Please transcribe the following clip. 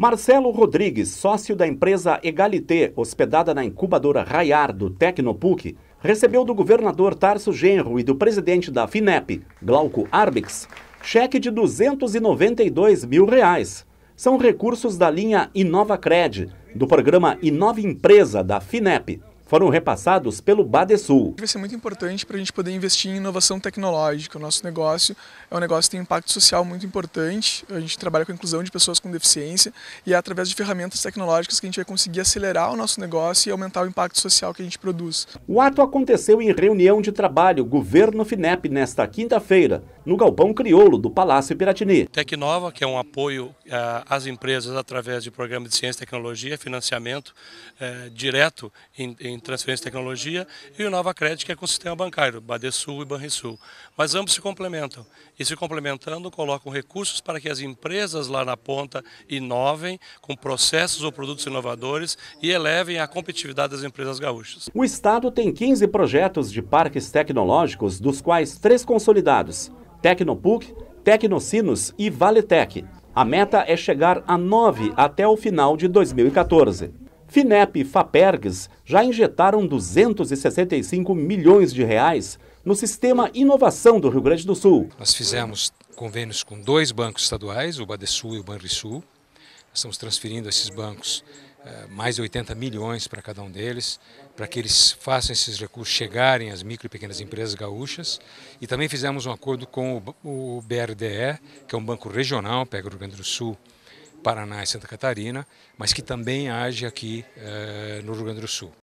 Marcelo Rodrigues, sócio da empresa Egalité, hospedada na incubadora Raiar do Tecnopuc, recebeu do governador Tarso Genro e do presidente da FINEP, Glauco Arbix, cheque de 292 mil reais. São recursos da linha Inova Cred, do programa Inova Empresa da FINEP, foram repassados pelo Badesul. Vai ser muito importante para a gente poder investir em inovação tecnológica. O nosso negócio é um negócio que tem impacto social muito importante. A gente trabalha com a inclusão de pessoas com deficiência e é através de ferramentas tecnológicas que a gente vai conseguir acelerar o nosso negócio e aumentar o impacto social que a gente produz. O ato aconteceu em reunião de trabalho Governo FINEP nesta quinta-feira no galpão crioulo do Palácio Piratini. Tecnova, que é um apoio eh, às empresas através de programa de ciência e tecnologia, financiamento eh, direto em, em, transferência de tecnologia, e o Nova Crédito, que é com o sistema bancário, Badesul e Banrisul. Mas ambos se complementam, e se complementando colocam recursos para que as empresas lá na ponta inovem com processos ou produtos inovadores e elevem a competitividade das empresas gaúchas. O Estado tem 15 projetos de parques tecnológicos, dos quais três consolidados. Tecnopuc, Tecnocinos e Valetec. A meta é chegar a nove até o final de 2014. Finep e Fapergs já injetaram 265 milhões de reais no sistema Inovação do Rio Grande do Sul. Nós fizemos convênios com dois bancos estaduais, o Badesul e o Banrisul. Estamos transferindo esses bancos eh, mais de 80 milhões para cada um deles, para que eles façam esses recursos chegarem às micro e pequenas empresas gaúchas. E também fizemos um acordo com o BRDE, que é um banco regional, pega o Rio Grande do Sul, Paraná e Santa Catarina, mas que também age aqui eh, no Rio Grande do Sul.